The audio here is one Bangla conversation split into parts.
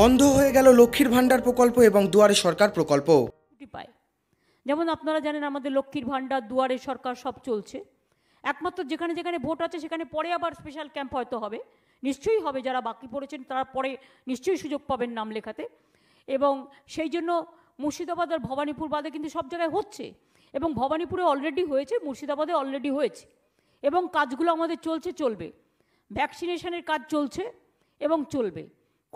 বন্ধ হয়ে গেল লক্ষ্মীর ভাণ্ডার প্রকল্প এবং দুয়ারে সরকার প্রকল্প পায় যেমন আপনারা জানেন আমাদের লক্ষ্মীর ভান্ডার দুয়ারে সরকার সব চলছে একমাত্র যেখানে যেখানে ভোট আছে সেখানে পরে আবার স্পেশাল ক্যাম্প হয়তো হবে নিশ্চয়ই হবে যারা বাকি পড়েছেন তারা পরে নিশ্চয়ই সুযোগ পাবেন নাম লেখাতে এবং সেই জন্য মুর্শিদাবাদ আর ভবানীপুর বাদে কিন্তু সব জায়গায় হচ্ছে এবং ভবানীপুরে অলরেডি হয়েছে মুর্শিদাবাদে অলরেডি হয়েছে এবং কাজগুলো আমাদের চলছে চলবে ভ্যাকসিনেশনের কাজ চলছে এবং চলবে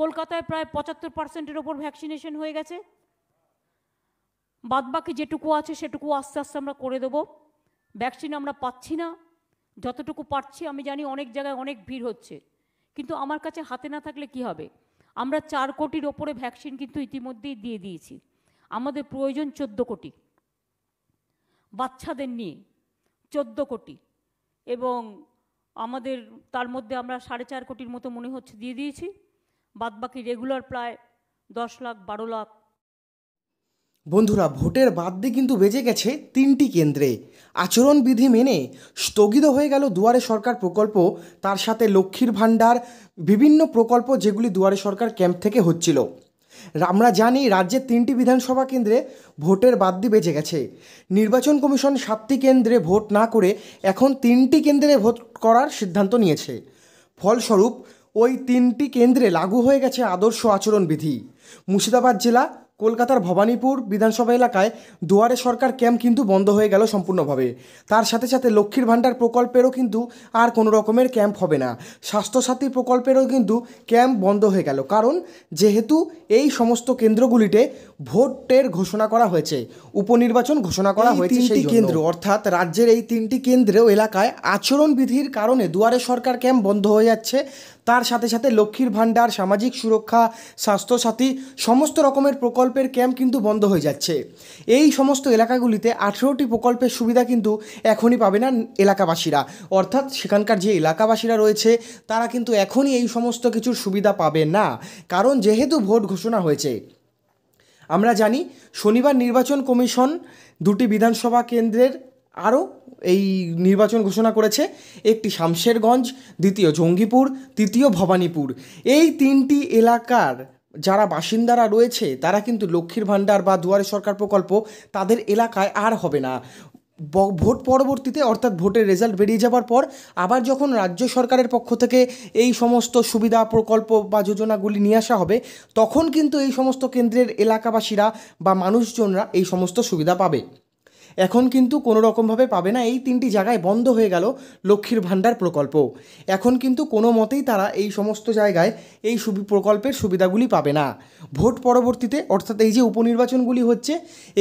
কলকাতায় প্রায় পঁচাত্তর পার্সেন্টের ওপর ভ্যাকসিনেশন হয়ে গেছে বাদবাকি যেটুকু আছে সেটুকু আস্তে আস্তে আমরা করে দেবো ভ্যাকসিন আমরা পাচ্ছি না যতটুকু পারছি আমি জানি অনেক জায়গায় অনেক ভিড় হচ্ছে কিন্তু আমার কাছে হাতে না থাকলে কি হবে আমরা চার কোটির ওপরে ভ্যাকসিন কিন্তু ইতিমধ্যেই দিয়ে দিয়েছি আমাদের প্রয়োজন চোদ্দ কোটি বাচ্চাদের নিয়ে চোদ্দ কোটি এবং আমাদের তার মধ্যে আমরা সাড়ে চার কোটির মতো মনে হচ্ছে দিয়ে দিয়েছি বাদবাকি রেগুলার প্রায় দশ লাখ বারো লাখ বন্ধুরা ভোটের বাদ দিয়ে কিন্তু বেজে গেছে তিনটি কেন্দ্রে আচরণবিধি মেনে স্থগিত হয়ে গেল দুয়ারে সরকার প্রকল্প তার সাথে লক্ষ্মীর ভাণ্ডার বিভিন্ন প্রকল্প যেগুলি দুয়ারে সরকার ক্যাম্প থেকে হচ্ছিল আমরা জানি রাজ্যের তিনটি বিধানসভা কেন্দ্রে ভোটের বাদ দিয়ে বেজে গেছে নির্বাচন কমিশন সাতটি কেন্দ্রে ভোট না করে এখন তিনটি কেন্দ্রে ভোট করার সিদ্ধান্ত নিয়েছে ফলস্বরূপ ওই তিনটি কেন্দ্রে লাগু হয়ে গেছে আদর্শ আচরণবিধি মুর্শিদাবাদ জেলা কলকাতার ভবানীপুর বিধানসভা এলাকায় দুয়ারে সরকার ক্যাম্প কিন্তু বন্ধ হয়ে গেল সম্পূর্ণভাবে তার সাথে সাথে লক্ষ্মীর ভাণ্ডার প্রকল্পেরও কিন্তু আর কোনো রকমের ক্যাম্প হবে না স্বাস্থ্যসাথী প্রকল্পেরও কিন্তু ক্যাম্প বন্ধ হয়ে গেল কারণ যেহেতু এই সমস্ত কেন্দ্রগুলিতে ভোটের ঘোষণা করা হয়েছে উপনির্বাচন ঘোষণা করা হয়েছে সেই কেন্দ্র অর্থাৎ রাজ্যের এই তিনটি কেন্দ্রেও এলাকায় আচরণবিধির কারণে দুয়ারে সরকার ক্যাম্প বন্ধ হয়ে যাচ্ছে তার সাথে সাথে লক্ষ্মীর ভাণ্ডার সামাজিক সুরক্ষা স্বাস্থ্যসাথী সমস্ত রকমের প্রকল্পের ক্যাম্প কিন্তু বন্ধ হয়ে যাচ্ছে এই সমস্ত এলাকাগুলিতে আঠেরোটি প্রকল্পের সুবিধা কিন্তু এখনই পাবে না এলাকাবাসীরা অর্থাৎ সেখানকার যে এলাকাবাসীরা রয়েছে তারা কিন্তু এখনই এই সমস্ত কিছুর সুবিধা পাবে না কারণ যেহেতু ভোট ঘোষণা হয়েছে আমরা জানি শনিবার নির্বাচন কমিশন দুটি বিধানসভা কেন্দ্রের আরও এই নির্বাচন ঘোষণা করেছে একটি শামশেরগঞ্জ দ্বিতীয় জঙ্গিপুর তৃতীয় ভবানীপুর এই তিনটি এলাকার যারা বাসিন্দারা রয়েছে তারা কিন্তু লক্ষ্মীর ভাণ্ডার বা দুয়ারে সরকার প্রকল্প তাদের এলাকায় আর হবে না ভোট পরবর্তীতে অর্থাৎ ভোটের রেজাল্ট বেরিয়ে যাওয়ার পর আবার যখন রাজ্য সরকারের পক্ষ থেকে এই সমস্ত সুবিধা প্রকল্প বা যোজনাগুলি নিয়ে আসা হবে তখন কিন্তু এই সমস্ত কেন্দ্রের এলাকাবাসীরা বা মানুষজনরা এই সমস্ত সুবিধা পাবে এখন কিন্তু কোনো রকমভাবে পাবে না এই তিনটি জায়গায় বন্ধ হয়ে গেল লক্ষ্মীর ভাণ্ডার প্রকল্প এখন কিন্তু কোনো মতেই তারা এই সমস্ত জায়গায় এই সুবি প্রকল্পের সুবিধাগুলি পাবে না ভোট পরবর্তীতে অর্থাৎ এই যে উপনির্বাচনগুলি হচ্ছে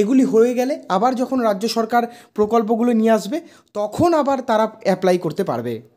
এগুলি হয়ে গেলে আবার যখন রাজ্য সরকার প্রকল্পগুলো নিয়ে আসবে তখন আবার তারা অ্যাপ্লাই করতে পারবে